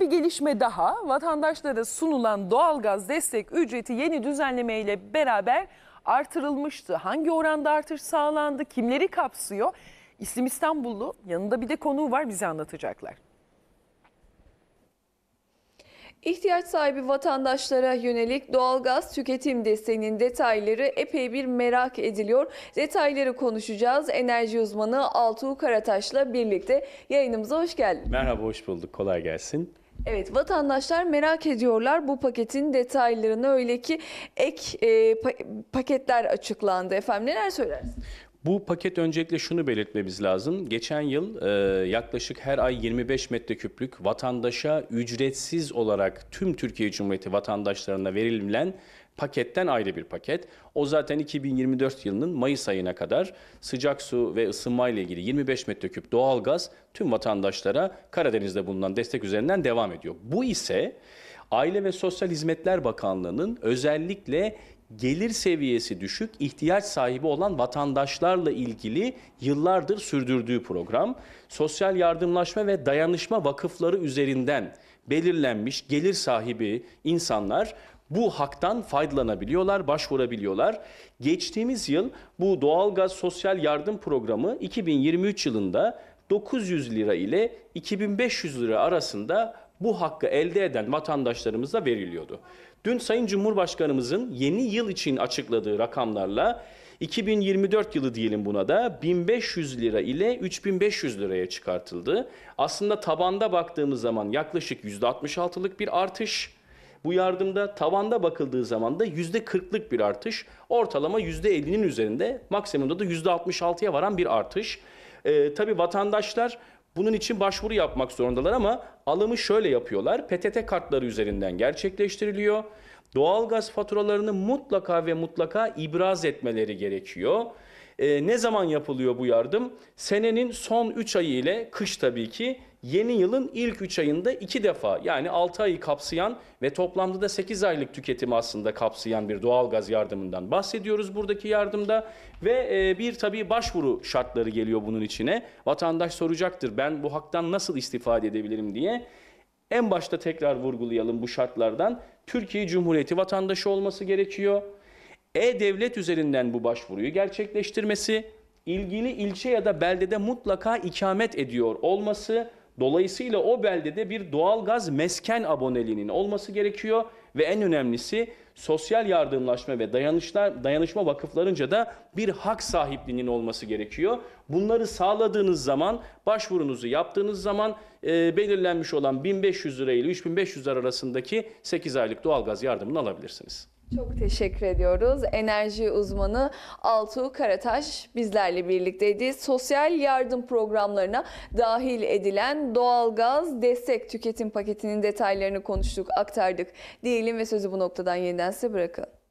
Bir gelişme daha vatandaşlara sunulan doğalgaz destek ücreti yeni düzenleme ile beraber artırılmıştı. Hangi oranda artış sağlandı, kimleri kapsıyor? İsim İstanbullu yanında bir de konuğu var bize anlatacaklar. İhtiyaç sahibi vatandaşlara yönelik doğalgaz tüketim desteğinin detayları epey bir merak ediliyor. Detayları konuşacağız. Enerji uzmanı Altuğ Karataş'la birlikte yayınımıza hoş geldin. Merhaba, hoş bulduk. Kolay gelsin. Evet vatandaşlar merak ediyorlar bu paketin detaylarını öyle ki ek e, pa- paketler açıklandı efendim neler söylersiniz? Bu paket öncelikle şunu belirtmemiz lazım. Geçen yıl e, yaklaşık her ay 25 metreküplük vatandaşa ücretsiz olarak tüm Türkiye Cumhuriyeti vatandaşlarına verilen paketten ayrı bir paket. O zaten 2024 yılının Mayıs ayına kadar sıcak su ve ısınma ile ilgili 25 metreküp doğalgaz tüm vatandaşlara Karadeniz'de bulunan destek üzerinden devam ediyor. Bu ise Aile ve Sosyal Hizmetler Bakanlığı'nın özellikle gelir seviyesi düşük, ihtiyaç sahibi olan vatandaşlarla ilgili yıllardır sürdürdüğü program, sosyal yardımlaşma ve dayanışma vakıfları üzerinden belirlenmiş gelir sahibi insanlar bu haktan faydalanabiliyorlar, başvurabiliyorlar. Geçtiğimiz yıl bu doğalgaz sosyal yardım programı 2023 yılında 900 lira ile 2500 lira arasında bu hakkı elde eden vatandaşlarımıza veriliyordu. Dün Sayın Cumhurbaşkanımızın yeni yıl için açıkladığı rakamlarla 2024 yılı diyelim buna da 1500 lira ile 3500 liraya çıkartıldı. Aslında tabanda baktığımız zaman yaklaşık %66'lık bir artış. Bu yardımda tavanda bakıldığı zaman da %40'lık bir artış. Ortalama %50'nin üzerinde maksimumda da %66'ya varan bir artış. Ee, tabii vatandaşlar bunun için başvuru yapmak zorundalar ama alımı şöyle yapıyorlar. PTT kartları üzerinden gerçekleştiriliyor doğalgaz faturalarını mutlaka ve mutlaka ibraz etmeleri gerekiyor. E, ne zaman yapılıyor bu yardım? Senenin son 3 ayı ile kış tabii ki yeni yılın ilk 3 ayında 2 defa yani 6 ayı kapsayan ve toplamda da 8 aylık tüketimi aslında kapsayan bir doğalgaz yardımından bahsediyoruz buradaki yardımda. Ve e, bir tabii başvuru şartları geliyor bunun içine. Vatandaş soracaktır ben bu haktan nasıl istifade edebilirim diye. En başta tekrar vurgulayalım bu şartlardan. Türkiye Cumhuriyeti vatandaşı olması gerekiyor. E-Devlet üzerinden bu başvuruyu gerçekleştirmesi, ilgili ilçe ya da beldede mutlaka ikamet ediyor olması Dolayısıyla o beldede bir doğalgaz mesken aboneliğinin olması gerekiyor ve en önemlisi sosyal yardımlaşma ve dayanışlar, dayanışma vakıflarınca da bir hak sahipliğinin olması gerekiyor. Bunları sağladığınız zaman, başvurunuzu yaptığınız zaman e, belirlenmiş olan 1500 lira ile 3500 lira arasındaki 8 aylık doğalgaz yardımını alabilirsiniz. Çok teşekkür ediyoruz. Enerji uzmanı Altu Karataş bizlerle birlikteydi. Sosyal yardım programlarına dahil edilen doğalgaz destek tüketim paketinin detaylarını konuştuk, aktardık. Diyelim ve sözü bu noktadan yeniden size bırakalım.